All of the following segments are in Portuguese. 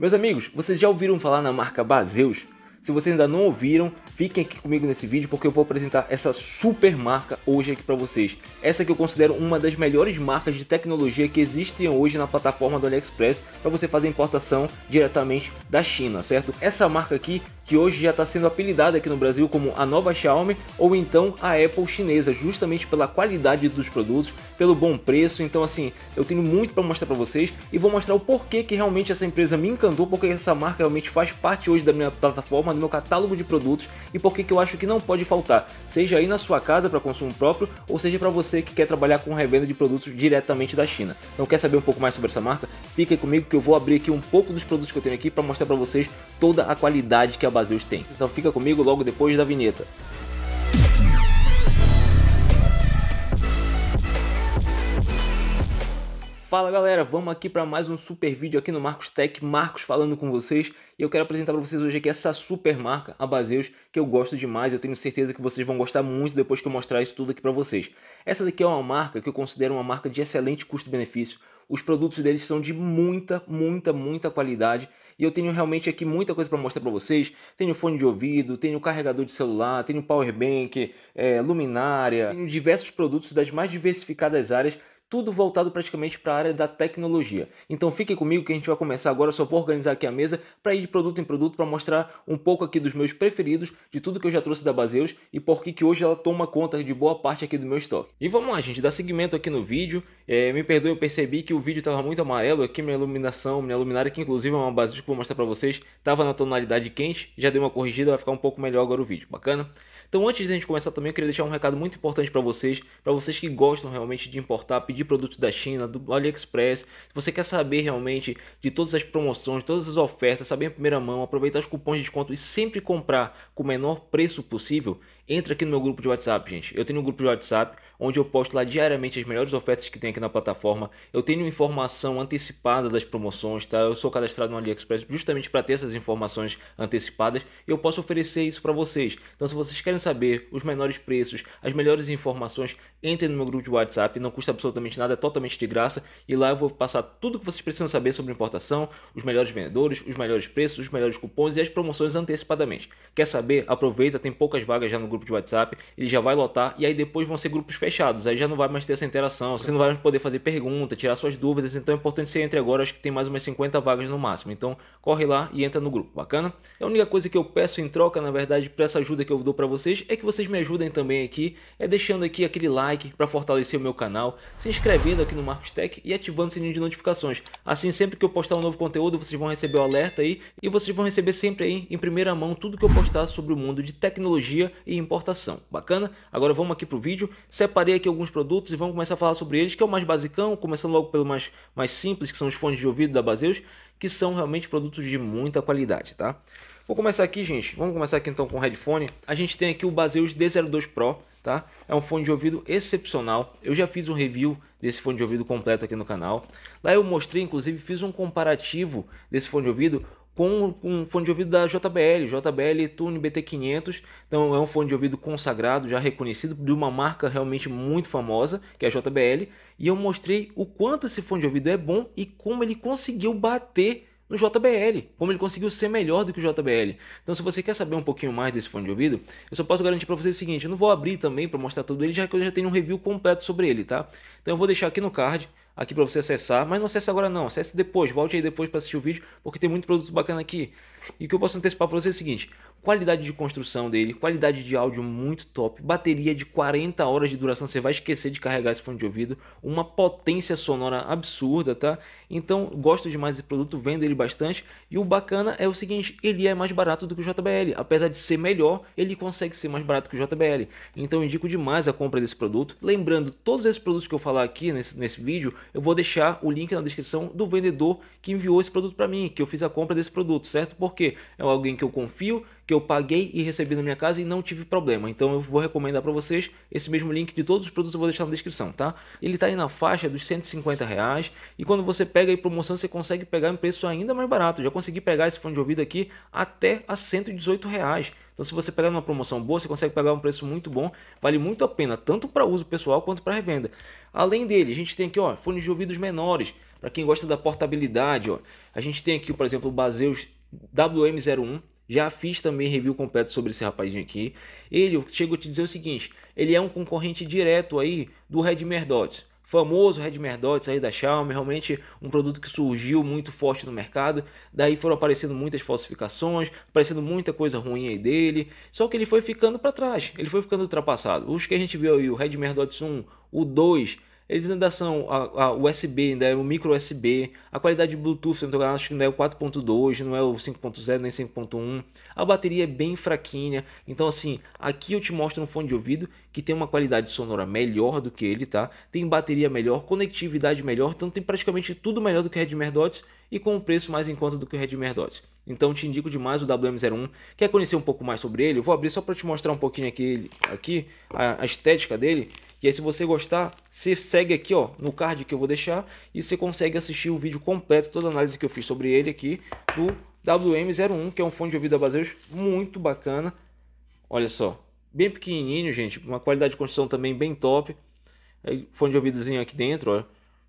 Meus amigos, vocês já ouviram falar na marca Baseus? Se vocês ainda não ouviram, fiquem aqui comigo nesse vídeo porque eu vou apresentar essa super marca hoje aqui para vocês. Essa que eu considero uma das melhores marcas de tecnologia que existem hoje na plataforma do AliExpress para você fazer importação diretamente da China, certo? Essa marca aqui que hoje já está sendo apelidada aqui no Brasil como a nova Xiaomi ou então a Apple chinesa, justamente pela qualidade dos produtos, pelo bom preço. Então assim, eu tenho muito para mostrar para vocês e vou mostrar o porquê que realmente essa empresa me encantou, porque essa marca realmente faz parte hoje da minha plataforma forma no meu catálogo de produtos e por que eu acho que não pode faltar, seja aí na sua casa para consumo próprio ou seja para você que quer trabalhar com revenda de produtos diretamente da China. Então quer saber um pouco mais sobre essa marca? Fica comigo que eu vou abrir aqui um pouco dos produtos que eu tenho aqui para mostrar para vocês toda a qualidade que a Baseus tem. Então fica comigo logo depois da vinheta. Fala galera, vamos aqui para mais um super vídeo aqui no Marcos Tech, Marcos falando com vocês. E eu quero apresentar para vocês hoje aqui essa super marca, a Baseus, que eu gosto demais, eu tenho certeza que vocês vão gostar muito depois que eu mostrar isso tudo aqui para vocês. Essa daqui é uma marca que eu considero uma marca de excelente custo-benefício. Os produtos deles são de muita, muita, muita qualidade. E eu tenho realmente aqui muita coisa para mostrar para vocês. Tenho fone de ouvido, tenho carregador de celular, tenho power bank, é, eh, luminária, tenho diversos produtos das mais diversificadas áreas tudo voltado praticamente para a área da tecnologia. Então fique comigo que a gente vai começar agora, eu só vou organizar aqui a mesa para ir de produto em produto para mostrar um pouco aqui dos meus preferidos, de tudo que eu já trouxe da Baseus e por que que hoje ela toma conta de boa parte aqui do meu estoque. E vamos lá gente, dá seguimento aqui no vídeo, é, me perdoe eu percebi que o vídeo estava muito amarelo aqui, minha iluminação, minha luminária que inclusive é uma Baseus que vou mostrar para vocês, estava na tonalidade quente, já dei uma corrigida, vai ficar um pouco melhor agora o vídeo, bacana? Então antes de a gente começar também eu queria deixar um recado muito importante para vocês, para vocês que gostam realmente de importar, pedir pedir produtos da China, do AliExpress, se você quer saber realmente de todas as promoções, todas as ofertas, saber em primeira mão, aproveitar os cupons de desconto e sempre comprar com o menor preço possível, Entra aqui no meu grupo de WhatsApp, gente. Eu tenho um grupo de WhatsApp onde eu posto lá diariamente as melhores ofertas que tem aqui na plataforma. Eu tenho informação antecipada das promoções, tá? Eu sou cadastrado no AliExpress justamente para ter essas informações antecipadas. e Eu posso oferecer isso para vocês. Então, se vocês querem saber os menores preços, as melhores informações, entre no meu grupo de WhatsApp. Não custa absolutamente nada, é totalmente de graça. E lá eu vou passar tudo que vocês precisam saber sobre importação, os melhores vendedores, os melhores preços, os melhores cupons e as promoções antecipadamente. Quer saber? Aproveita, tem poucas vagas já no grupo grupo de WhatsApp, ele já vai lotar e aí depois vão ser grupos fechados, aí já não vai mais ter essa interação, você não vai poder fazer pergunta, tirar suas dúvidas, então é importante você entre agora, acho que tem mais umas 50 vagas no máximo, então corre lá e entra no grupo, bacana? A única coisa que eu peço em troca, na verdade, para essa ajuda que eu dou para vocês, é que vocês me ajudem também aqui, é deixando aqui aquele like para fortalecer o meu canal, se inscrevendo aqui no Marcos Tech e ativando o sininho de notificações, assim sempre que eu postar um novo conteúdo, vocês vão receber o alerta aí, e vocês vão receber sempre aí, em primeira mão, tudo que eu postar sobre o mundo de tecnologia e em importação. Bacana? Agora vamos aqui para o vídeo, separei aqui alguns produtos e vamos começar a falar sobre eles, que é o mais basicão, começando logo pelo mais, mais simples, que são os fones de ouvido da Baseus, que são realmente produtos de muita qualidade, tá? Vou começar aqui, gente, vamos começar aqui então com o headphone. A gente tem aqui o Baseus D02 Pro, tá? É um fone de ouvido excepcional, eu já fiz um review desse fone de ouvido completo aqui no canal. Lá eu mostrei, inclusive, fiz um comparativo desse fone de ouvido com um fone de ouvido da JBL, JBL Tune BT500. Então é um fone de ouvido consagrado, já reconhecido, de uma marca realmente muito famosa, que é a JBL. E eu mostrei o quanto esse fone de ouvido é bom e como ele conseguiu bater no JBL, como ele conseguiu ser melhor do que o JBL. Então, se você quer saber um pouquinho mais desse fone de ouvido, eu só posso garantir para você o seguinte: eu não vou abrir também para mostrar tudo ele, já que eu já tenho um review completo sobre ele, tá? Então, eu vou deixar aqui no card aqui para você acessar, mas não acesse agora não, acesse depois, volte aí depois para assistir o vídeo, porque tem muito produto bacana aqui. E o que eu posso antecipar para você é o seguinte, Qualidade de construção dele, qualidade de áudio muito top, bateria de 40 horas de duração, você vai esquecer de carregar esse fone de ouvido, uma potência sonora absurda, tá? Então, gosto demais desse produto, vendo ele bastante. E o bacana é o seguinte, ele é mais barato do que o JBL, apesar de ser melhor, ele consegue ser mais barato que o JBL. Então, indico demais a compra desse produto. Lembrando, todos esses produtos que eu falar aqui nesse, nesse vídeo, eu vou deixar o link na descrição do vendedor que enviou esse produto para mim, que eu fiz a compra desse produto, certo? Porque é alguém que eu confio, que eu paguei e recebi na minha casa e não tive problema. Então eu vou recomendar para vocês esse mesmo link de todos os produtos eu vou deixar na descrição, tá? Ele tá aí na faixa dos 150 reais e quando você pega em promoção você consegue pegar em preço ainda mais barato. Já consegui pegar esse fone de ouvido aqui até a 118 reais. Então se você pegar uma promoção boa, você consegue pegar um preço muito bom, vale muito a pena, tanto para uso pessoal quanto para revenda. Além dele, a gente tem aqui, ó, fones de ouvidos menores, para quem gosta da portabilidade, ó. A gente tem aqui, por exemplo, o Baseus WM01, já fiz também review completo sobre esse rapazinho aqui. Ele, eu chego a te dizer o seguinte, ele é um concorrente direto aí do Red Merdots. Famoso Red Merdots aí da Xiaomi, realmente um produto que surgiu muito forte no mercado. Daí foram aparecendo muitas falsificações, aparecendo muita coisa ruim aí dele. Só que ele foi ficando para trás, ele foi ficando ultrapassado. Os que a gente viu aí, o Red Merdots 1, o 2 eles ainda são a, a USB, ainda é o micro USB, a qualidade de Bluetooth, então, acho que não é o 4.2, não é o 5.0 nem 5.1. A bateria é bem fraquinha. Então assim, aqui eu te mostro um fone de ouvido que tem uma qualidade sonora melhor do que ele, tá? Tem bateria melhor, conectividade melhor, então tem praticamente tudo melhor do que o Redmi Dots e com um preço mais em conta do que o Redmi Dots. Então te indico demais o WM01. Quer conhecer um pouco mais sobre ele? Eu vou abrir só para te mostrar um pouquinho aqui, aqui a, a estética dele. E aí se você gostar, você segue aqui ó, no card que eu vou deixar e você consegue assistir o vídeo completo, toda a análise que eu fiz sobre ele aqui do WM01, que é um fone de ouvido a baseiros muito bacana. Olha só, bem pequenininho, gente, uma qualidade de construção também bem top. Fone de ouvidozinho aqui dentro, ó,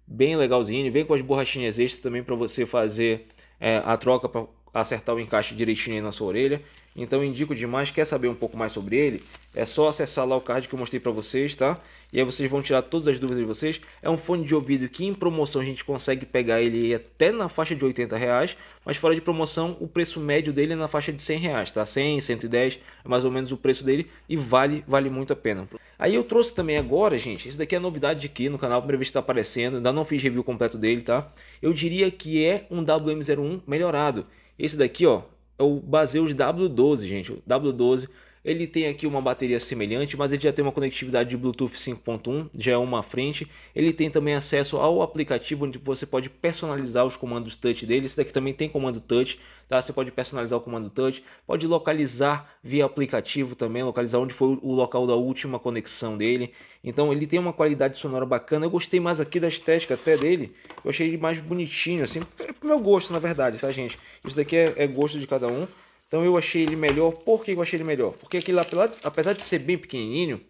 bem legalzinho. Vem com as borrachinhas extras também para você fazer é, a troca para acertar o encaixe direitinho aí na sua orelha. Então indico demais, quer saber um pouco mais sobre ele? É só acessar lá o card que eu mostrei para vocês, tá? E aí vocês vão tirar todas as dúvidas de vocês. É um fone de ouvido que em promoção a gente consegue pegar ele até na faixa de 80 reais, mas fora de promoção o preço médio dele é na faixa de 100 reais, tá? 100, 110 é mais ou menos o preço dele e vale, vale muito a pena. Aí eu trouxe também agora, gente, isso daqui é novidade aqui no canal, primeira vez que tá aparecendo, ainda não fiz review completo dele, tá? Eu diria que é um WM01 melhorado. Esse daqui, ó, é o Baseus W12, gente. O W12 ele tem aqui uma bateria semelhante, mas ele já tem uma conectividade de Bluetooth 5.1, já é uma à frente. Ele tem também acesso ao aplicativo onde você pode personalizar os comandos touch dele. Esse daqui também tem comando touch, tá? Você pode personalizar o comando touch, pode localizar via aplicativo também, localizar onde foi o local da última conexão dele. Então ele tem uma qualidade sonora bacana. Eu gostei mais aqui da estética até dele. Eu achei ele mais bonitinho, assim, pro meu gosto, na verdade, tá, gente? Isso daqui é, é gosto de cada um. Então eu achei ele melhor. Por que eu achei ele melhor? Porque aquele apesar de ser bem pequenininho,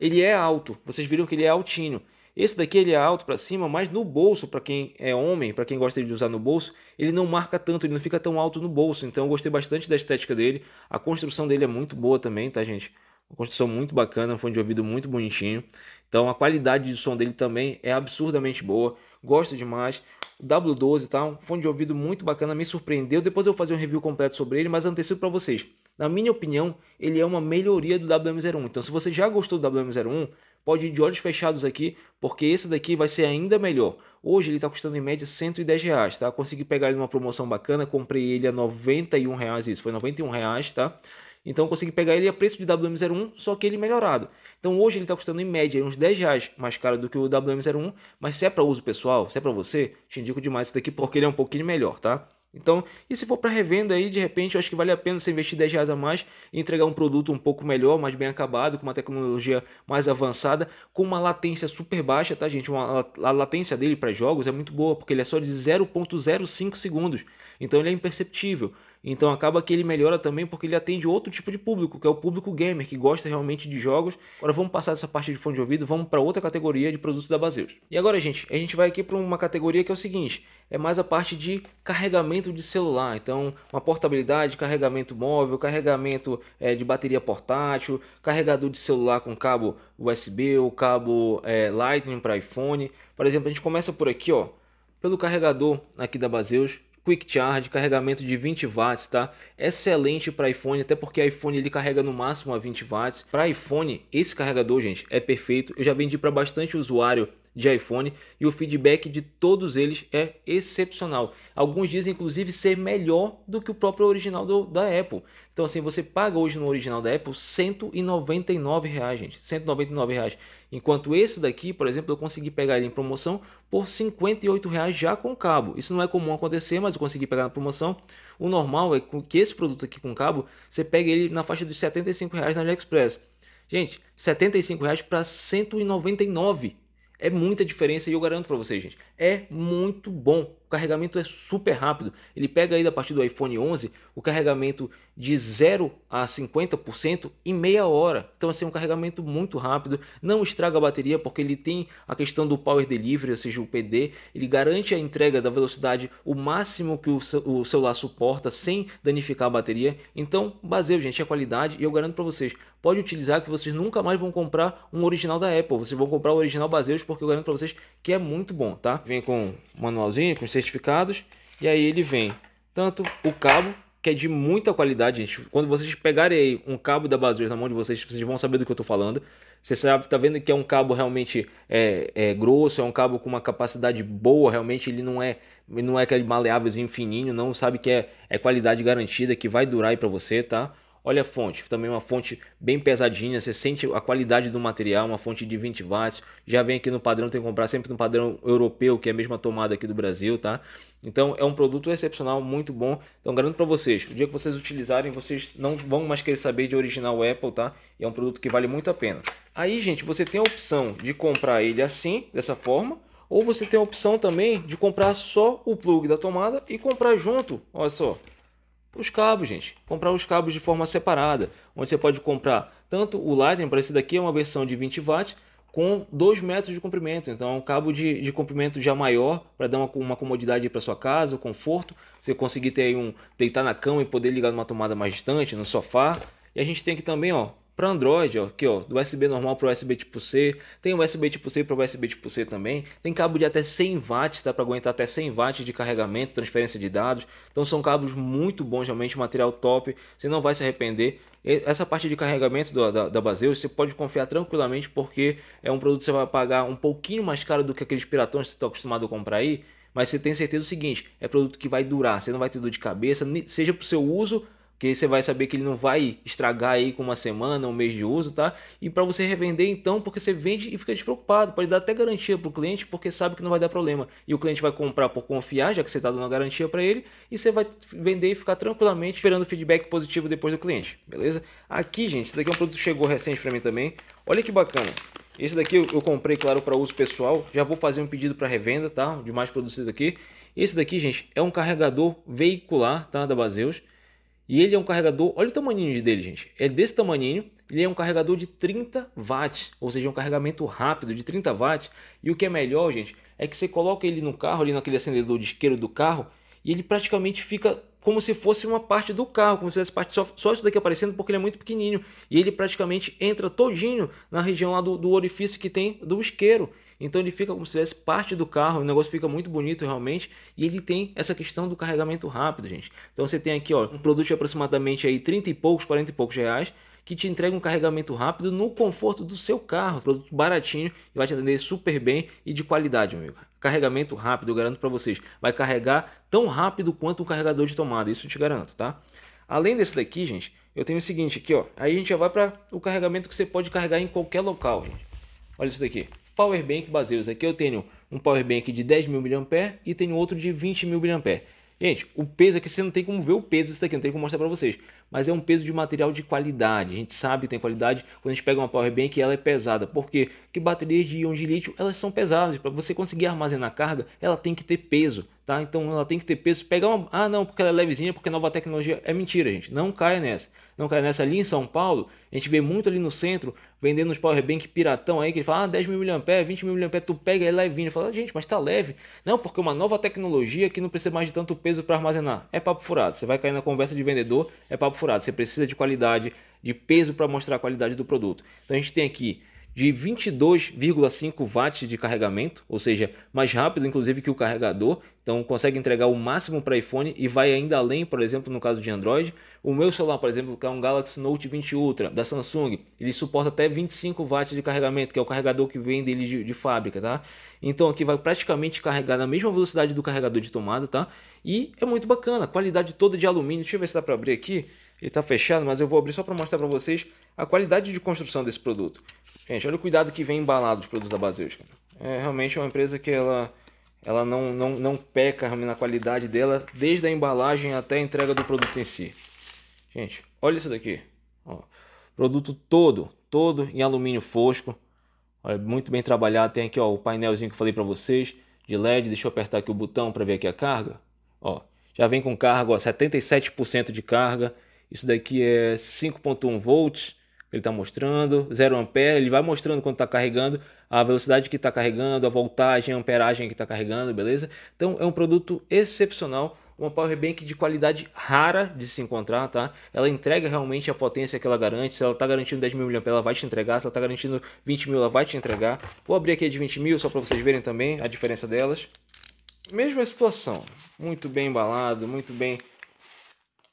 ele é alto. Vocês viram que ele é altinho. Esse daqui ele é alto para cima, mas no bolso, para quem é homem, para quem gosta de usar no bolso, ele não marca tanto, ele não fica tão alto no bolso. Então eu gostei bastante da estética dele. A construção dele é muito boa também, tá, gente? Uma construção muito bacana, um fone de ouvido muito bonitinho. Então a qualidade de som dele também é absurdamente boa. Gosto demais. W12, tá? Um fone de ouvido muito bacana, me surpreendeu. Depois eu vou fazer um review completo sobre ele, mas antecipo para vocês. Na minha opinião, ele é uma melhoria do WM01. Então, se você já gostou do WM01, pode ir de olhos fechados aqui, porque esse daqui vai ser ainda melhor. Hoje ele está custando em média 110 reais, tá? Consegui pegar ele numa promoção bacana, comprei ele a 91 reais, isso foi 91 reais, tá? Então eu consegui pegar ele a preço de WM01, só que ele melhorado. Então hoje ele está custando em média uns 10 reais mais caro do que o WM01, mas se é para uso pessoal, se é para você, te indico demais isso daqui porque ele é um pouquinho melhor, tá? Então, e se for para revenda aí, de repente, eu acho que vale a pena você investir 10 reais a mais e entregar um produto um pouco melhor, mais bem acabado, com uma tecnologia mais avançada, com uma latência super baixa, tá, gente? Uma, a latência dele para jogos é muito boa, porque ele é só de 0.05 segundos, então ele é imperceptível. Então acaba que ele melhora também porque ele atende outro tipo de público, que é o público gamer, que gosta realmente de jogos. Agora vamos passar dessa parte de fone de ouvido, vamos para outra categoria de produtos da Baseus. E agora, gente, a gente vai aqui para uma categoria que é o seguinte, é mais a parte de carregamento de celular. Então, uma portabilidade, carregamento móvel, carregamento é, de bateria portátil, carregador de celular com cabo USB ou cabo é, Lightning para iPhone. Por exemplo, a gente começa por aqui, ó, pelo carregador aqui da Baseus, Quick Charge, carregamento de 20 watts, tá? Excelente para iPhone, até porque iPhone ele carrega no máximo a 20 watts. Para iPhone, esse carregador, gente, é perfeito. Eu já vendi para bastante usuário de iPhone e o feedback de todos eles é excepcional. Alguns dizem inclusive ser melhor do que o próprio original do, da Apple. Então assim, você paga hoje no original da Apple R$ 199, reais, gente. 199. Reais. Enquanto esse daqui, por exemplo, eu consegui pegar ele em promoção por R$ 58,00 já com cabo. Isso não é comum acontecer, mas eu consegui pegar na promoção. O normal é que esse produto aqui com cabo, você pega ele na faixa dos R$ 75,00 na AliExpress. Gente, R$ 75,00 para R$ É muita diferença e eu garanto para vocês, gente. É muito bom. O carregamento é super rápido. Ele pega aí a partir do iPhone 11 o carregamento de 0 a 50% em meia hora. Então assim, é um carregamento muito rápido, não estraga a bateria porque ele tem a questão do power delivery, ou seja, o PD, ele garante a entrega da velocidade o máximo que o celular suporta sem danificar a bateria. Então, baseio, gente, é qualidade e eu garanto para vocês, pode utilizar que vocês nunca mais vão comprar um original da Apple. Vocês vão comprar o original Baseus porque eu garanto para vocês que é muito bom, tá? Vem com manualzinho, com certificados e aí ele vem tanto o cabo que é de muita qualidade, gente. Quando vocês pegarem um cabo da Bazuers na mão de vocês, vocês vão saber do que eu estou falando. Você sabe, tá vendo que é um cabo realmente é, é, grosso, é um cabo com uma capacidade boa, realmente ele não é não é aquele maleávelzinho fininho, não sabe que é, é qualidade garantida, que vai durar aí para você, tá? Olha a fonte, também uma fonte bem pesadinha, você sente a qualidade do material, uma fonte de 20 watts. Já vem aqui no padrão, tem que comprar sempre no padrão europeu, que é a mesma tomada aqui do Brasil, tá? Então é um produto excepcional, muito bom. Então garanto para vocês, o dia que vocês utilizarem, vocês não vão mais querer saber de original Apple, tá? E é um produto que vale muito a pena. Aí, gente, você tem a opção de comprar ele assim, dessa forma, ou você tem a opção também de comprar só o plug da tomada e comprar junto, olha só, os cabos, gente. Comprar os cabos de forma separada, onde você pode comprar tanto o Lightning, para esse daqui é uma versão de 20 watts, com 2 metros de comprimento. Então, é um cabo de, de comprimento já maior para dar uma, uma comodidade para sua casa, o conforto. Você conseguir ter um deitar na cama e poder ligar numa tomada mais distante, no sofá. E a gente tem aqui também, ó, para Android, ó, aqui ó, do USB normal para USB tipo C, tem USB tipo C para USB tipo C também, tem cabo de até 100 watts, tá para aguentar até 100 watts de carregamento, transferência de dados. Então são cabos muito bons, realmente material top, você não vai se arrepender. Essa parte de carregamento da, da, da Baseus você pode confiar tranquilamente porque é um produto que você vai pagar um pouquinho mais caro do que aqueles piratões que você está acostumado a comprar aí, mas você tem certeza do seguinte, é produto que vai durar, você não vai ter dor de cabeça, seja para o seu uso que você vai saber que ele não vai estragar aí com uma semana, um mês de uso, tá? E para você revender então, porque você vende e fica despreocupado, pode dar até garantia para o cliente, porque sabe que não vai dar problema. E o cliente vai comprar por confiar, já que você está dando uma garantia para ele, e você vai vender e ficar tranquilamente esperando feedback positivo depois do cliente, beleza? Aqui, gente, esse daqui é um produto que chegou recente para mim também. Olha que bacana. Esse daqui eu, eu comprei, claro, para uso pessoal. Já vou fazer um pedido para revenda, tá? De mais produtos aqui. Esse daqui, gente, é um carregador veicular, tá? Da Baseus. E ele é um carregador, olha o tamanho dele, gente. É desse tamanho, ele é um carregador de 30 watts, ou seja, um carregamento rápido de 30 watts. E o que é melhor, gente, é que você coloca ele no carro, ali naquele acendedor de isqueiro do carro, e ele praticamente fica como se fosse uma parte do carro, como se fosse parte só, só isso daqui aparecendo, porque ele é muito pequenininho. E ele praticamente entra todinho na região lá do, do orifício que tem do isqueiro. Então ele fica como se tivesse parte do carro, o negócio fica muito bonito realmente. E ele tem essa questão do carregamento rápido, gente. Então você tem aqui ó, um produto de aproximadamente aí 30 e poucos, 40 e poucos reais que te entrega um carregamento rápido no conforto do seu carro. Produto baratinho e vai te atender super bem e de qualidade, meu amigo. Carregamento rápido, eu garanto para vocês. Vai carregar tão rápido quanto um carregador de tomada, isso eu te garanto, tá? Além desse daqui, gente, eu tenho o seguinte aqui, ó. Aí a gente já vai para o carregamento que você pode carregar em qualquer local, gente. Olha isso daqui power bank baseiros. Aqui eu tenho um power bank de mil mAh e tenho outro de mil mAh. Gente, o peso aqui você não tem como ver o peso disso aqui, não tem como mostrar para vocês, mas é um peso de material de qualidade. A gente sabe que tem qualidade quando a gente pega uma power bank, ela é pesada. Por quê? Porque baterias de íon de lítio, elas são pesadas, para você conseguir armazenar carga, ela tem que ter peso tá? Então ela tem que ter peso. Pegar uma. Ah, não, porque ela é levezinha, porque é nova tecnologia. É mentira, gente. Não caia nessa. Não caia nessa. Ali em São Paulo, a gente vê muito ali no centro vendendo uns powerbank piratão aí que ele fala, ah, 10 mil mAh, 20 mil mAh, tu pega é levinho. Fala, gente, mas tá leve. Não, porque é uma nova tecnologia que não precisa mais de tanto peso para armazenar. É papo furado. Você vai cair na conversa de vendedor, é papo furado. Você precisa de qualidade, de peso para mostrar a qualidade do produto. Então a gente tem aqui de 22,5 watts de carregamento, ou seja, mais rápido inclusive que o carregador, então consegue entregar o máximo para iPhone e vai ainda além, por exemplo, no caso de Android. O meu celular, por exemplo, que é um Galaxy Note 20 Ultra da Samsung, ele suporta até 25 watts de carregamento, que é o carregador que vem dele de, de fábrica, tá? Então aqui vai praticamente carregar na mesma velocidade do carregador de tomada, tá? E é muito bacana, qualidade toda de alumínio. Deixa eu ver se dá para abrir aqui. Ele está fechado, mas eu vou abrir só para mostrar para vocês a qualidade de construção desse produto. Gente, olha o cuidado que vem embalado os produtos da Baseusca. É realmente é uma empresa que ela, ela não, não, não peca na qualidade dela, desde a embalagem até a entrega do produto em si. Gente, olha isso daqui. Ó, produto todo, todo em alumínio fosco. Olha, muito bem trabalhado. Tem aqui ó, o painelzinho que eu falei para vocês de LED. Deixa eu apertar aqui o botão para ver aqui a carga. Ó, já vem com carga, ó, 77% de carga. Isso daqui é 5.1 volts ele está mostrando, 0 ampere, ele vai mostrando quando está carregando, a velocidade que está carregando, a voltagem, a amperagem que está carregando, beleza? Então é um produto excepcional, uma power bank de qualidade rara de se encontrar, tá? Ela entrega realmente a potência que ela garante, se ela está garantindo 10 mil mAh, ela vai te entregar, se ela está garantindo 20 mil, ela vai te entregar. Vou abrir aqui de 20 mil só para vocês verem também a diferença delas. Mesma situação, muito bem embalado, muito bem...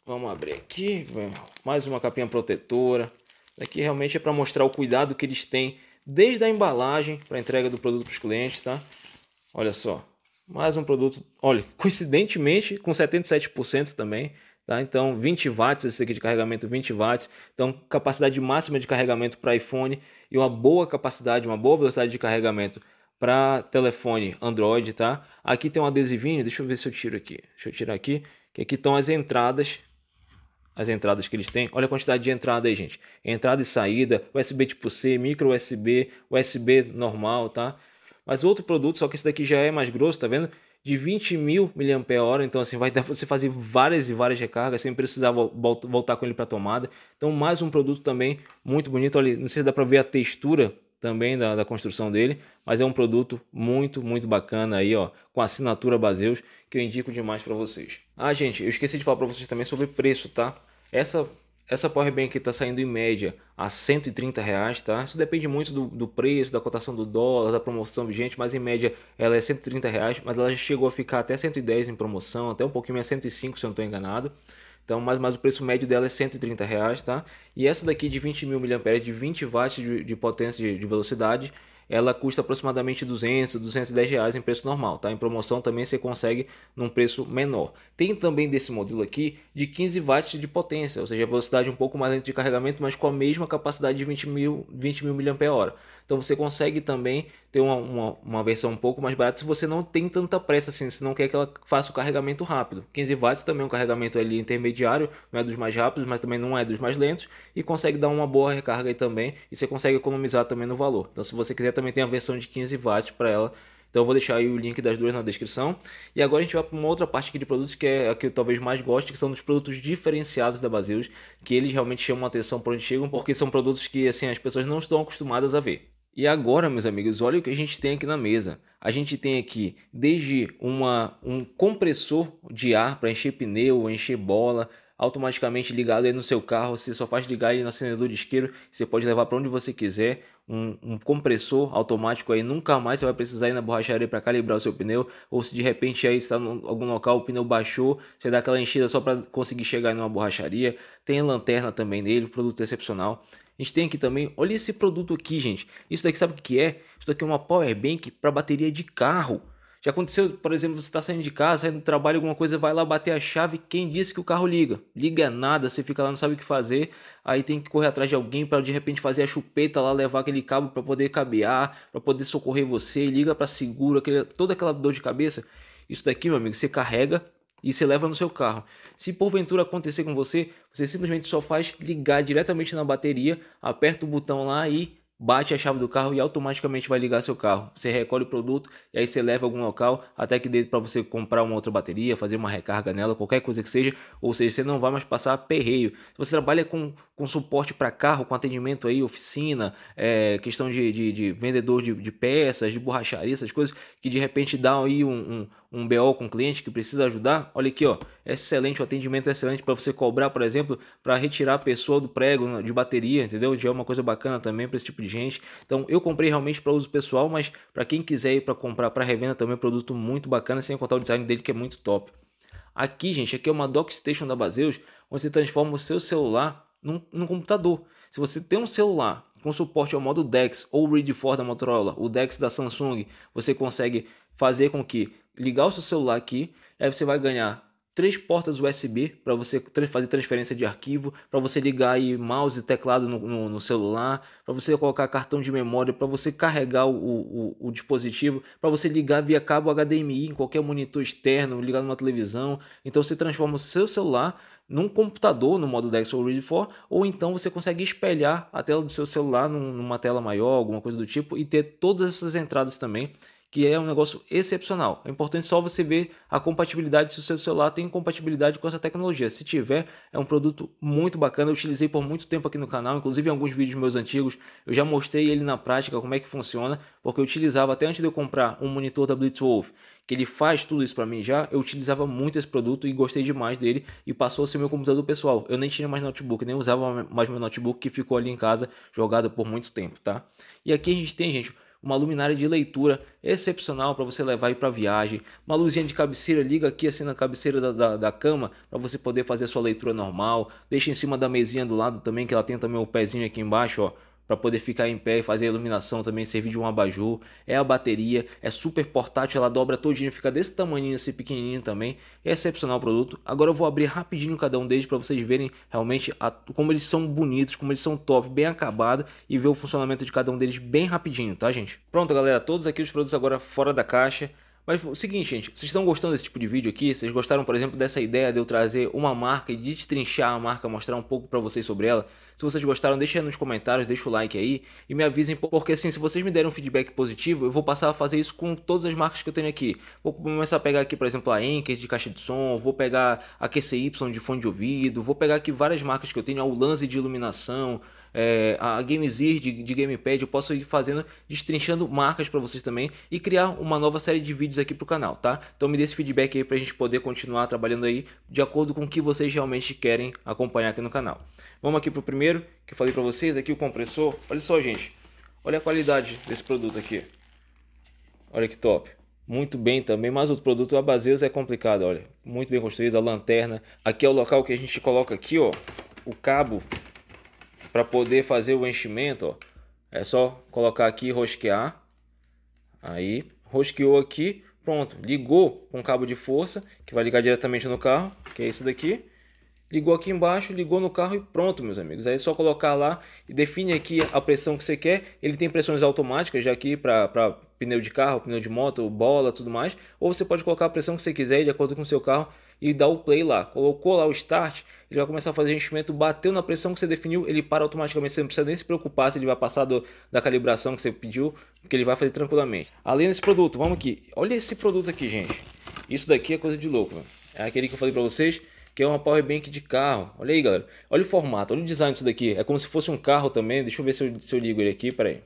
Vamos abrir aqui, mais uma capinha protetora, Aqui é realmente é para mostrar o cuidado que eles têm desde a embalagem para entrega do produto para os clientes, tá? Olha só, mais um produto, olha, coincidentemente com 77% também, tá? Então 20 watts esse aqui de carregamento, 20 watts, então capacidade máxima de carregamento para iPhone e uma boa capacidade, uma boa velocidade de carregamento para telefone Android, tá? Aqui tem um adesivinho, deixa eu ver se eu tiro aqui, deixa eu tirar aqui, que aqui estão as entradas as entradas que eles têm. Olha a quantidade de entrada aí, gente. Entrada e saída, USB tipo C, micro USB, USB normal, tá? Mas outro produto, só que esse daqui já é mais grosso, tá vendo? De 20 mil mAh, então assim, vai dar pra você fazer várias e várias recargas sem precisar voltar com ele para tomada. Então mais um produto também muito bonito, olha, não sei se dá para ver a textura também da, da, construção dele, mas é um produto muito, muito bacana aí, ó, com assinatura Baseus, que eu indico demais para vocês. Ah, gente, eu esqueci de falar para vocês também sobre preço, tá? Essa essa Power Bank está saindo em média a 130 reais, tá? Isso depende muito do, do, preço, da cotação do dólar, da promoção vigente, mas em média ela é 130 reais, mas ela já chegou a ficar até 110 em promoção, até um pouquinho mais 105 se eu não estou enganado. Então, mas, mas o preço médio dela é 130 reais, tá? E essa daqui de 20 mil mAh de 20 watts de, de potência de, de velocidade ela custa aproximadamente 200, 210 reais em preço normal, tá? Em promoção também você consegue num preço menor. Tem também desse modelo aqui de 15 watts de potência, ou seja, velocidade um pouco mais lenta de carregamento, mas com a mesma capacidade de 20 mil, 20 mil mAh. Então você consegue também ter uma, uma, uma, versão um pouco mais barata se você não tem tanta pressa assim, se não quer que ela faça o carregamento rápido. 15 watts também é um carregamento ali intermediário, não é dos mais rápidos, mas também não é dos mais lentos e consegue dar uma boa recarga aí também e você consegue economizar também no valor. Então se você quiser também tem a versão de 15 watts para ela então eu vou deixar aí o link das duas na descrição. E agora a gente vai para uma outra parte aqui de produtos que é a que eu talvez mais goste, que são os produtos diferenciados da Basilos, que eles realmente chamam atenção para onde chegam, porque são produtos que assim as pessoas não estão acostumadas a ver. E agora, meus amigos, olha o que a gente tem aqui na mesa. A gente tem aqui desde uma, um compressor de ar para encher pneu, encher bola, automaticamente ligado aí no seu carro. Você só faz ligar ele no acendedor de isqueiro. Você pode levar para onde você quiser. Um, um, compressor automático aí. Nunca mais você vai precisar ir na borracharia para calibrar o seu pneu. Ou se de repente aí está em algum local, o pneu baixou, você dá aquela enchida só para conseguir chegar em uma borracharia. Tem lanterna também nele, produto é excepcional. A gente tem aqui também, olha esse produto aqui, gente. Isso daqui sabe o que é? Isso daqui é uma power bank para bateria de carro. Já aconteceu, por exemplo, você está saindo de casa, saindo do trabalho, alguma coisa, vai lá bater a chave, quem disse que o carro liga? Liga é nada, você fica lá, não sabe o que fazer, aí tem que correr atrás de alguém para de repente fazer a chupeta lá, levar aquele cabo para poder cabear, para poder socorrer você, liga para seguro, aquele, toda aquela dor de cabeça. Isso daqui, meu amigo, você carrega e você leva no seu carro. Se porventura acontecer com você, você simplesmente só faz ligar diretamente na bateria, aperta o botão lá e bate a chave do carro e automaticamente vai ligar seu carro. Você recolhe o produto e aí você leva a algum local até que dê para você comprar uma outra bateria, fazer uma recarga nela, qualquer coisa que seja. Ou seja, você não vai mais passar perreio. Se você trabalha com, com suporte para carro, com atendimento aí, oficina, é, questão de, de, de vendedor de, de, peças, de borracharia, essas coisas que de repente dão aí um, um um BO com cliente que precisa ajudar, olha aqui, ó, excelente, o atendimento é excelente para você cobrar, por exemplo, para retirar a pessoa do prego né, de bateria, entendeu? Já é uma coisa bacana também para esse tipo de gente. Então, eu comprei realmente para uso pessoal, mas para quem quiser ir para comprar para revenda também é um produto muito bacana, sem contar o design dele que é muito top. Aqui, gente, aqui é uma dock station da Baseus, onde você transforma o seu celular num, num computador. Se você tem um celular com suporte ao modo DeX ou Read for da Motorola, o DeX da Samsung, você consegue fazer com que ligar o seu celular aqui, aí você vai ganhar três portas USB para você fazer transferência de arquivo, para você ligar aí mouse e teclado no, no, no celular, para você colocar cartão de memória, para você carregar o, o, o dispositivo, para você ligar via cabo HDMI em qualquer monitor externo, ligar numa televisão. Então você transforma o seu celular num computador no modo Dex ou Read for, ou então você consegue espelhar a tela do seu celular numa tela maior, alguma coisa do tipo, e ter todas essas entradas também que é um negócio excepcional. É importante só você ver a compatibilidade se o seu celular tem compatibilidade com essa tecnologia. Se tiver, é um produto muito bacana. Eu utilizei por muito tempo aqui no canal, inclusive em alguns vídeos meus antigos, eu já mostrei ele na prática como é que funciona, porque eu utilizava até antes de eu comprar um monitor da Blitzwolf, que ele faz tudo isso para mim já. Eu utilizava muito esse produto e gostei demais dele e passou a ser meu computador pessoal. Eu nem tinha mais notebook, nem usava mais meu notebook que ficou ali em casa jogado por muito tempo, tá? E aqui a gente tem, gente, uma luminária de leitura excepcional para você levar aí para viagem, uma luzinha de cabeceira, liga aqui assim na cabeceira da, da, da cama para você poder fazer a sua leitura normal, deixa em cima da mesinha do lado também, que ela tem também o pezinho aqui embaixo, ó, para poder ficar em pé e fazer a iluminação também, servir de um abajur. É a bateria, é super portátil, ela dobra todinho, fica desse tamanhinho, assim pequenininho também. É excepcional o produto. Agora eu vou abrir rapidinho cada um deles para vocês verem realmente a, como eles são bonitos, como eles são top, bem acabado e ver o funcionamento de cada um deles bem rapidinho, tá gente? Pronto galera, todos aqui os produtos agora fora da caixa. Mas o seguinte, gente, vocês estão gostando desse tipo de vídeo aqui? Vocês gostaram, por exemplo, dessa ideia de eu trazer uma marca e destrinchar a marca, mostrar um pouco para vocês sobre ela? Se vocês gostaram, deixa nos comentários, deixa o like aí e me avisem, porque assim, se vocês me derem um feedback positivo, eu vou passar a fazer isso com todas as marcas que eu tenho aqui. Vou começar a pegar aqui, por exemplo, a Anker de caixa de som, vou pegar a QCY de fone de ouvido, vou pegar aqui várias marcas que eu tenho, o lance de iluminação, é, a Gamezir de, de Gamepad, eu posso ir fazendo, destrinchando marcas para vocês também e criar uma nova série de vídeos aqui pro canal, tá? Então me dê esse feedback aí pra gente poder continuar trabalhando aí de acordo com o que vocês realmente querem acompanhar aqui no canal. Vamos aqui pro primeiro que eu falei para vocês, aqui o compressor. Olha só, gente. Olha a qualidade desse produto aqui. Olha que top muito bem também, mas outro produto a Baseus é complicado, olha, muito bem construído, a lanterna, aqui é o local que a gente coloca aqui, ó, o cabo para poder fazer o enchimento, ó, é só colocar aqui rosquear. Aí, rosqueou aqui, pronto. Ligou com cabo de força, que vai ligar diretamente no carro, que é esse daqui. Ligou aqui embaixo, ligou no carro e pronto, meus amigos. Aí é só colocar lá e define aqui a pressão que você quer. Ele tem pressões automáticas já aqui para pneu de carro, pneu de moto, bola, tudo mais. Ou você pode colocar a pressão que você quiser de acordo com o seu carro e dá o play lá. Colocou lá o start, ele vai começar a fazer enchimento, bateu na pressão que você definiu, ele para automaticamente, você não precisa nem se preocupar se ele vai passar do, da calibração que você pediu, porque ele vai fazer tranquilamente. Além desse produto, vamos aqui. Olha esse produto aqui, gente. Isso daqui é coisa de louco, mano. É aquele que eu falei para vocês, que é uma power bank de carro. Olha aí, galera. Olha o formato, olha o design disso daqui. É como se fosse um carro também. Deixa eu ver se eu, se eu ligo ele aqui, peraí.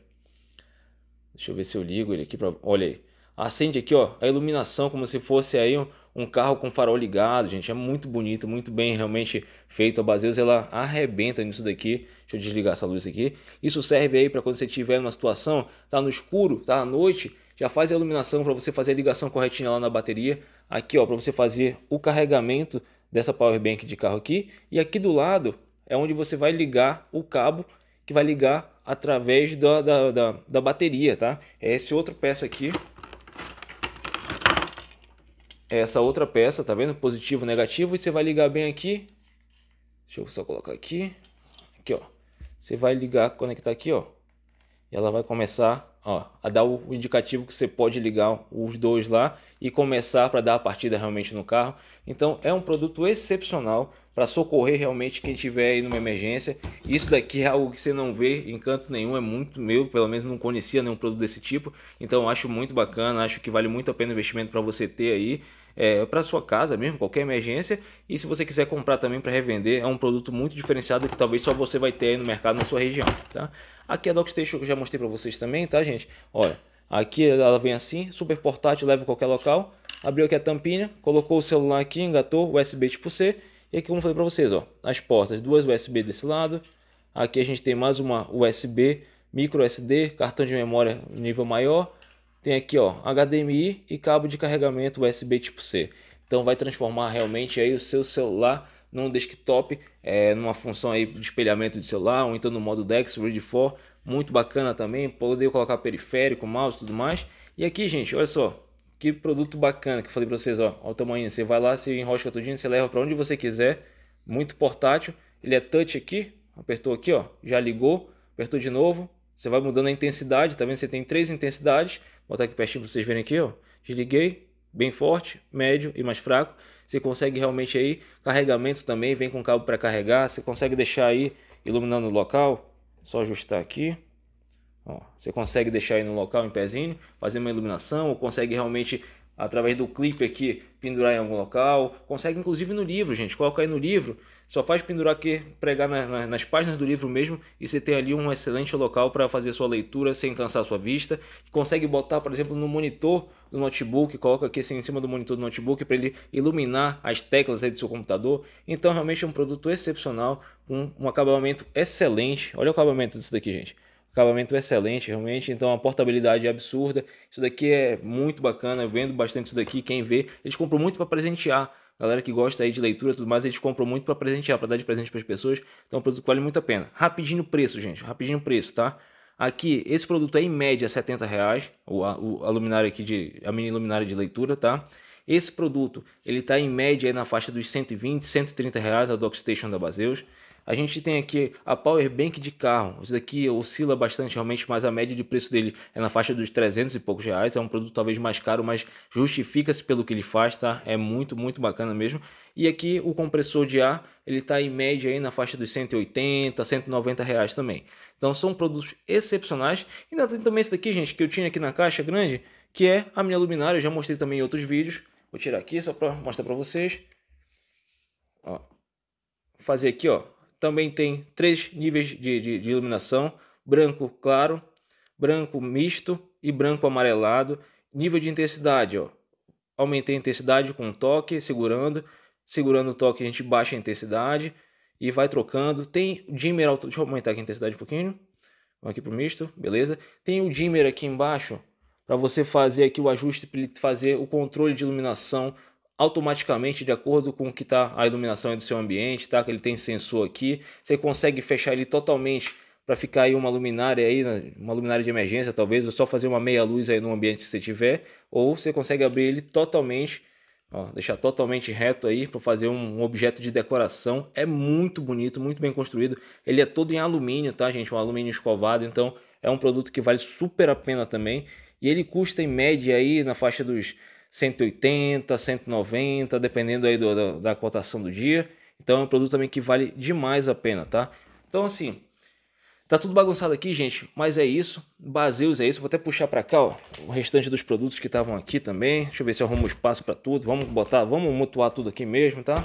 Deixa eu ver se eu ligo ele aqui. Pra... Olha aí. Acende aqui, ó, a iluminação como se fosse aí um, um carro com farol ligado, gente. É muito bonito, muito bem realmente feito. A Baseus ela arrebenta nisso daqui. Deixa eu desligar essa luz aqui. Isso serve aí para quando você tiver uma situação, tá no escuro, tá à noite, já faz a iluminação para você fazer a ligação corretinha lá na bateria. Aqui, ó, para você fazer o carregamento dessa power bank de carro aqui. E aqui do lado é onde você vai ligar o cabo que vai ligar através da, da, da, da bateria, tá? É esse outro peça aqui é essa outra peça, tá vendo? Positivo, negativo. E você vai ligar bem aqui. Deixa eu só colocar aqui. Aqui, ó. Você vai ligar, conectar aqui, ó. E ela vai começar, ó, a dar o indicativo que você pode ligar os dois lá e começar para dar a partida realmente no carro. Então, é um produto excepcional para socorrer realmente quem tiver aí numa emergência. Isso daqui é algo que você não vê em canto nenhum, é muito meu, pelo menos não conhecia nenhum produto desse tipo. Então acho muito bacana, acho que vale muito a pena o investimento para você ter aí é, para sua casa mesmo, qualquer emergência. E se você quiser comprar também para revender, é um produto muito diferenciado que talvez só você vai ter aí no mercado na sua região, tá? Aqui é a DocStation que eu já mostrei para vocês também, tá, gente? Olha, aqui ela vem assim, super portátil, leva qualquer local. Abriu aqui a tampinha, colocou o celular aqui, engatou, USB tipo C. E aqui como eu falei para vocês, ó, as portas, duas USB desse lado. Aqui a gente tem mais uma USB, micro SD, cartão de memória nível maior tem aqui ó, HDMI e cabo de carregamento USB tipo C. Então vai transformar realmente aí o seu celular num desktop, é, numa função aí de espelhamento de celular, ou então no modo DeX, Read for, muito bacana também, poder colocar periférico, mouse tudo mais. E aqui, gente, olha só, que produto bacana que eu falei para vocês, ó, o tamanho, você vai lá, se enrosca tudinho, você leva para onde você quiser, muito portátil, ele é touch aqui, apertou aqui, ó, já ligou, apertou de novo, você vai mudando a intensidade, tá vendo? Você tem três intensidades, botar aqui pertinho para vocês verem aqui, ó. Desliguei, bem forte, médio e mais fraco. Você consegue realmente aí, carregamento também, vem com cabo para carregar. Você consegue deixar aí iluminando o local, só ajustar aqui. Ó, você consegue deixar aí no local em pezinho, fazer uma iluminação, ou consegue realmente através do clipe aqui, pendurar em algum local. Consegue inclusive no livro, gente. Coloca aí no livro. Só faz pendurar aqui, pregar na, na, nas páginas do livro mesmo e você tem ali um excelente local para fazer sua leitura sem cansar sua vista. Consegue botar, por exemplo, no monitor do notebook, coloca aqui assim, em cima do monitor do notebook para ele iluminar as teclas aí do seu computador. Então, realmente é um produto excepcional, um, um acabamento excelente. Olha o acabamento disso daqui, gente acabamento excelente realmente, então a portabilidade é absurda. Isso daqui é muito bacana, eu vendo bastante isso daqui, quem vê, eles compram muito para presentear. Galera que gosta aí de leitura e tudo mais, eles compram muito para presentear, para dar de presente para as pessoas. Então é um produto que vale muito a pena. Rapidinho preço, gente, rapidinho preço, tá? Aqui, esse produto é em média 70 reais, o, a, o, a luminária aqui de a mini luminária de leitura, tá? Esse produto, ele tá em média na faixa dos 120, 130 reais a Dockstation da Baseus. A gente tem aqui a Power Bank de carro. Isso daqui oscila bastante realmente, mas a média de preço dele é na faixa dos 300 e poucos reais. É um produto talvez mais caro, mas justifica-se pelo que ele faz, tá? É muito, muito bacana mesmo. E aqui o compressor de ar, ele tá em média aí na faixa dos 180, 190 reais também. Então são produtos excepcionais. E ainda tem também esse daqui, gente, que eu tinha aqui na caixa grande, que é a minha luminária. Eu já mostrei também em outros vídeos. Vou tirar aqui só para mostrar para vocês. Ó. Fazer aqui, ó também tem três níveis de, de, de iluminação: branco claro, branco misto e branco amarelado. Nível de intensidade, ó. Aumentei a intensidade com toque, segurando. Segurando o toque, a gente baixa a intensidade e vai trocando. Tem o dimmer alto Deixa eu aumentar aqui a intensidade um pouquinho. Vamos aqui pro misto, beleza? Tem o dimmer aqui embaixo para você fazer aqui o ajuste, para fazer o controle de iluminação automaticamente de acordo com o que está a iluminação do seu ambiente, tá? Que ele tem sensor aqui, você consegue fechar ele totalmente para ficar aí uma luminária aí, né? uma luminária de emergência talvez, ou só fazer uma meia luz aí no ambiente que você tiver, ou você consegue abrir ele totalmente, ó, deixar totalmente reto aí para fazer um objeto de decoração. É muito bonito, muito bem construído. Ele é todo em alumínio, tá, gente? Um alumínio escovado, então é um produto que vale super a pena também. E ele custa em média aí na faixa dos 180, 190, dependendo aí do, da, da cotação do dia. Então é um produto também que vale demais a pena, tá? Então assim, Tá tudo bagunçado aqui, gente, mas é isso. Baseus é isso. Vou até puxar para cá, ó, o restante dos produtos que estavam aqui também. Deixa eu ver se eu arrumo espaço para tudo. Vamos botar, vamos mutuar tudo aqui mesmo, tá?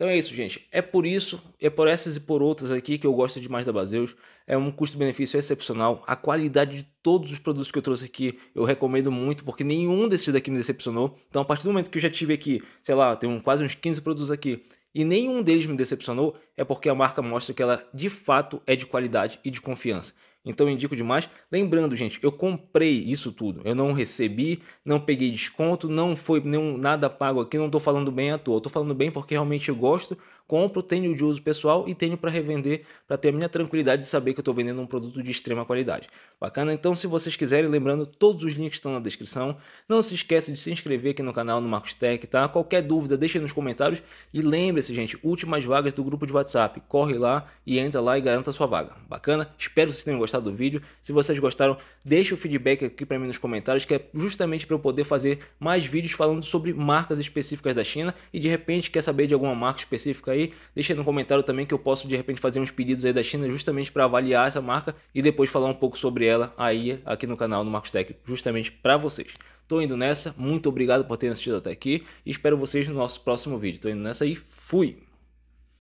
Então é isso, gente. É por isso, é por essas e por outras aqui que eu gosto demais da Baseus. É um custo-benefício excepcional. A qualidade de todos os produtos que eu trouxe aqui eu recomendo muito, porque nenhum desses daqui me decepcionou. Então, a partir do momento que eu já tive aqui, sei lá, tenho quase uns 15 produtos aqui, e nenhum deles me decepcionou, é porque a marca mostra que ela de fato é de qualidade e de confiança. Então eu indico demais. Lembrando, gente, eu comprei isso tudo. Eu não recebi, não peguei desconto, não foi nenhum, nada pago aqui. Não estou falando bem à toa. Estou falando bem porque realmente eu gosto, compro, tenho de uso pessoal e tenho para revender para ter a minha tranquilidade de saber que eu estou vendendo um produto de extrema qualidade. Bacana? Então, se vocês quiserem, lembrando, todos os links estão na descrição. Não se esqueça de se inscrever aqui no canal no Marcos Tech, tá? Qualquer dúvida, deixa nos comentários e lembre-se, gente, últimas vagas do grupo de WhatsApp. Corre lá e entra lá e garanta a sua vaga. Bacana? Espero que vocês tenham gostado do vídeo. Se vocês gostaram, deixa o feedback aqui para mim nos comentários, que é justamente para eu poder fazer mais vídeos falando sobre marcas específicas da China e de repente quer saber de alguma marca específica aí aí. Deixa aí no comentário também que eu posso de repente fazer uns pedidos aí da China justamente para avaliar essa marca e depois falar um pouco sobre ela aí aqui no canal do Marcos Tech, justamente para vocês. Tô indo nessa, muito obrigado por terem assistido até aqui e espero vocês no nosso próximo vídeo. Tô indo nessa e fui!